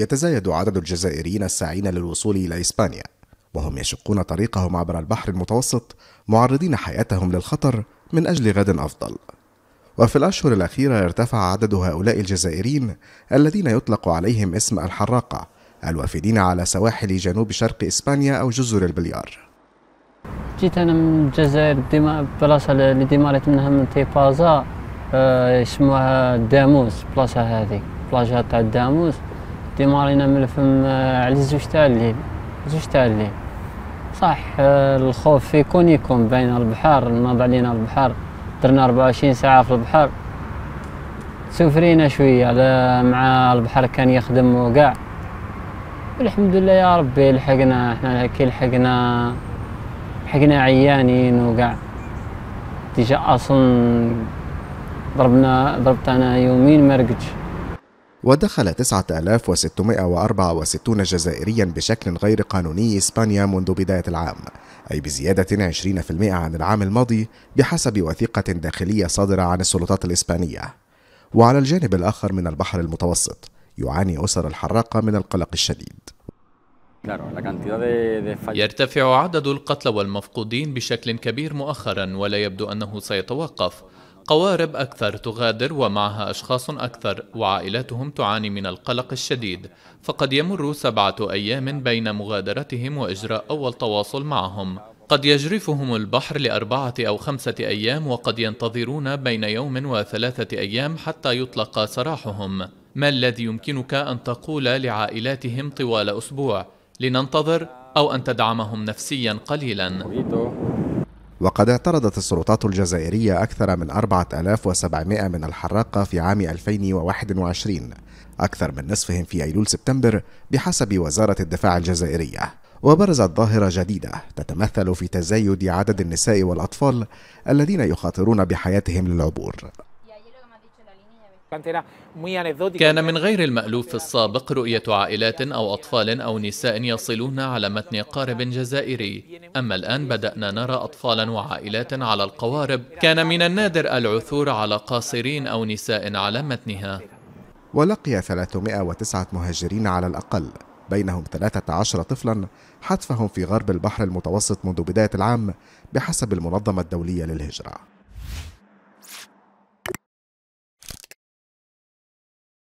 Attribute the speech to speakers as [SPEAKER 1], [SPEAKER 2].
[SPEAKER 1] يتزايد عدد الجزائريين الساعين للوصول إلى إسبانيا وهم يشقون طريقهم عبر البحر المتوسط معرضين حياتهم للخطر من أجل غد أفضل وفي الأشهر الأخيرة ارتفع عدد هؤلاء الجزائريين الذين يطلق عليهم اسم الحراقة الوافدين على سواحل جنوب شرق إسبانيا أو جزر البليار
[SPEAKER 2] جيت أنا من الجزائر ديما بلاصة اللي ديمارت منها من تيفازا آه، اسمها داموس بلاصة هذه بلاجه تاع داموس ديمارينا من الفم آه، على زوج تاع الليل زوج تاع الليل صح آه، الخوف كون يكون بين البحر ما علينا البحر درنا 24 ساعة في البحر سوفرينا شوية مع البحر كان يخدم وقع الحمد لله يا ربي لحقنا احنا كي لحقنا لحقنا عيانين وقع ديجا اصلا ضربنا ضربت انا يومين ما
[SPEAKER 1] ودخل 9664 جزائريا بشكل غير قانوني إسبانيا منذ بداية العام أي بزيادة 20% عن العام الماضي بحسب وثيقة داخلية صادرة عن السلطات الإسبانية وعلى الجانب الآخر من البحر المتوسط يعاني أسر الحراقة من القلق الشديد
[SPEAKER 3] يرتفع عدد القتلى والمفقودين بشكل كبير مؤخرا ولا يبدو انه سيتوقف قوارب أكثر تغادر ومعها أشخاص أكثر وعائلاتهم تعاني من القلق الشديد فقد يمر سبعة أيام بين مغادرتهم وإجراء أول تواصل معهم قد يجرفهم البحر لأربعة أو خمسة أيام وقد ينتظرون بين يوم وثلاثة أيام حتى يطلق سراحهم ما الذي يمكنك أن تقول لعائلاتهم طوال أسبوع لننتظر أو أن تدعمهم نفسيا قليلا
[SPEAKER 1] وقد اعترضت السلطات الجزائرية أكثر من 4700 من الحراقة في عام 2021 أكثر من نصفهم في أيلول سبتمبر بحسب وزارة الدفاع الجزائرية وبرزت ظاهرة جديدة تتمثل في تزايد عدد النساء والأطفال الذين يخاطرون بحياتهم للعبور
[SPEAKER 3] كان من غير المألوف في السابق رؤية عائلات أو أطفال أو نساء يصلون على متن قارب جزائري أما الآن بدأنا نرى أطفالا وعائلات على القوارب كان من النادر العثور على قاصرين أو نساء على متنها
[SPEAKER 1] ولقي 309 مهاجرين على الأقل بينهم 13 طفلا حتفهم في غرب البحر المتوسط منذ بداية العام بحسب المنظمة الدولية للهجرة